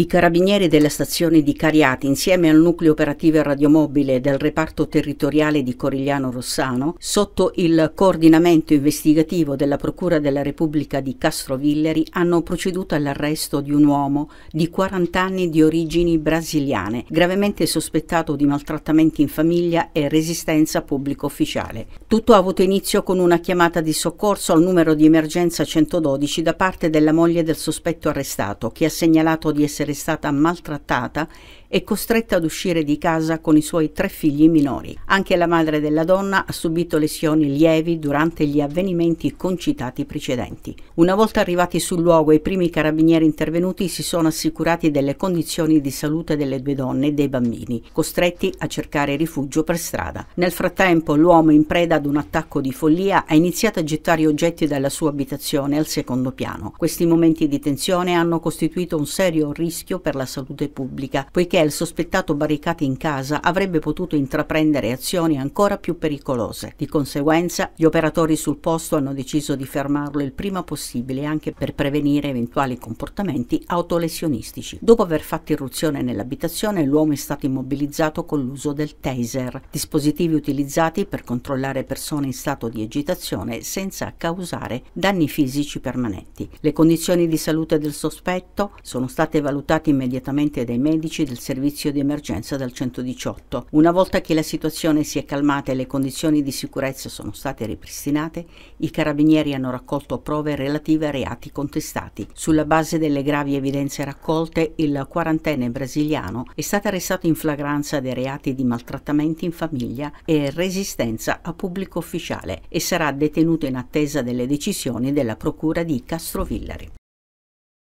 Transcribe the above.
I carabinieri della stazione di Cariati, insieme al nucleo operativo e radiomobile del reparto territoriale di Corigliano Rossano, sotto il coordinamento investigativo della Procura della Repubblica di Castrovilleri, hanno proceduto all'arresto di un uomo di 40 anni di origini brasiliane, gravemente sospettato di maltrattamenti in famiglia e resistenza pubblico ufficiale. Tutto ha avuto inizio con una chiamata di soccorso al numero di emergenza 112 da parte della moglie del sospetto arrestato, che ha segnalato di essere essere stata maltrattata è costretta ad uscire di casa con i suoi tre figli minori. Anche la madre della donna ha subito lesioni lievi durante gli avvenimenti concitati precedenti. Una volta arrivati sul luogo, i primi carabinieri intervenuti si sono assicurati delle condizioni di salute delle due donne e dei bambini, costretti a cercare rifugio per strada. Nel frattempo, l'uomo in preda ad un attacco di follia ha iniziato a gettare oggetti dalla sua abitazione al secondo piano. Questi momenti di tensione hanno costituito un serio rischio per la salute pubblica, poiché il sospettato barricato in casa avrebbe potuto intraprendere azioni ancora più pericolose. Di conseguenza, gli operatori sul posto hanno deciso di fermarlo il prima possibile anche per prevenire eventuali comportamenti autolesionistici. Dopo aver fatto irruzione nell'abitazione, l'uomo è stato immobilizzato con l'uso del taser, dispositivi utilizzati per controllare persone in stato di agitazione senza causare danni fisici permanenti. Le condizioni di salute del sospetto sono state valutate immediatamente dai medici del servizio servizio di emergenza dal 118. Una volta che la situazione si è calmata e le condizioni di sicurezza sono state ripristinate, i carabinieri hanno raccolto prove relative a reati contestati. Sulla base delle gravi evidenze raccolte, il quarantenne brasiliano è stato arrestato in flagranza dei reati di maltrattamenti in famiglia e resistenza a pubblico ufficiale e sarà detenuto in attesa delle decisioni della Procura di Castrovillari.